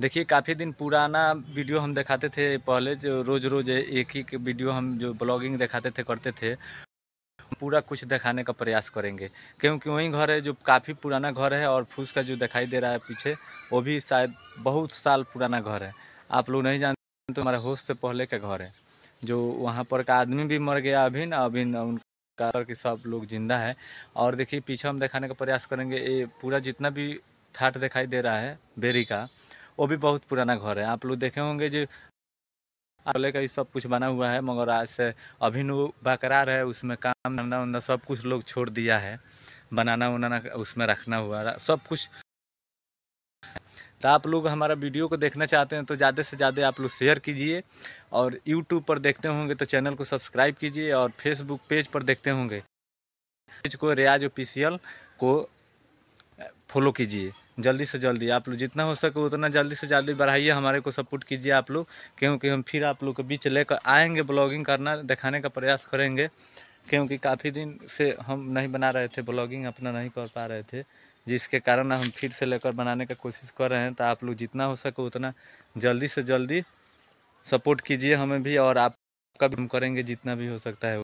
देखिए काफ़ी दिन पुराना वीडियो हम दिखाते थे पहले जो रोज़ रोज़ एक ही वीडियो हम जो ब्लॉगिंग दिखाते थे करते थे पूरा कुछ दिखाने का प्रयास करेंगे क्योंकि वही घर है जो काफ़ी पुराना घर है और फूस का जो दिखाई दे रहा है पीछे वो भी शायद बहुत साल पुराना घर है आप लोग नहीं जानते तो हमारे होश से पहले का घर है जो वहाँ पर का आदमी भी मर गया अभी ना अभी उनका कि सब लोग जिंदा है और देखिए पीछे हम दिखाने का प्रयास करेंगे ये पूरा जितना भी ठाट दिखाई दे रहा है बेरी का वो भी बहुत पुराना घर है आप लोग देखे होंगे जो पहले का ही सब कुछ बना हुआ है मगर आज से अभिनव बकरार है उसमें काम धंधा उंधा सब कुछ लोग छोड़ दिया है बनाना उनाना उसमें रखना हुआ सब कुछ तो आप लोग हमारा वीडियो को देखना चाहते हैं तो ज़्यादा से ज़्यादा आप लोग शेयर कीजिए और यूट्यूब पर देखते होंगे तो चैनल को सब्सक्राइब कीजिए और फेसबुक पेज पर देखते होंगे पेज को रियाज ऑफिशियल को फॉलो कीजिए जल्दी से जल्दी आप लोग जितना हो सके उतना जल्दी से जल्दी बढ़ाइए हमारे को सपोर्ट कीजिए आप लोग क्योंकि हम फिर आप लोग के बीच लेकर आएंगे ब्लॉगिंग करना दिखाने का प्रयास करेंगे क्योंकि काफ़ी दिन से हम नहीं बना रहे थे ब्लॉगिंग अपना नहीं कर पा रहे थे जिसके कारण हम फिर से लेकर बनाने का कोशिश कर रहे हैं तो आप लोग जितना हो सके उतना जल्दी से जल्दी सपोर्ट कीजिए हमें भी और आपका भी हम करेंगे जितना भी हो सकता है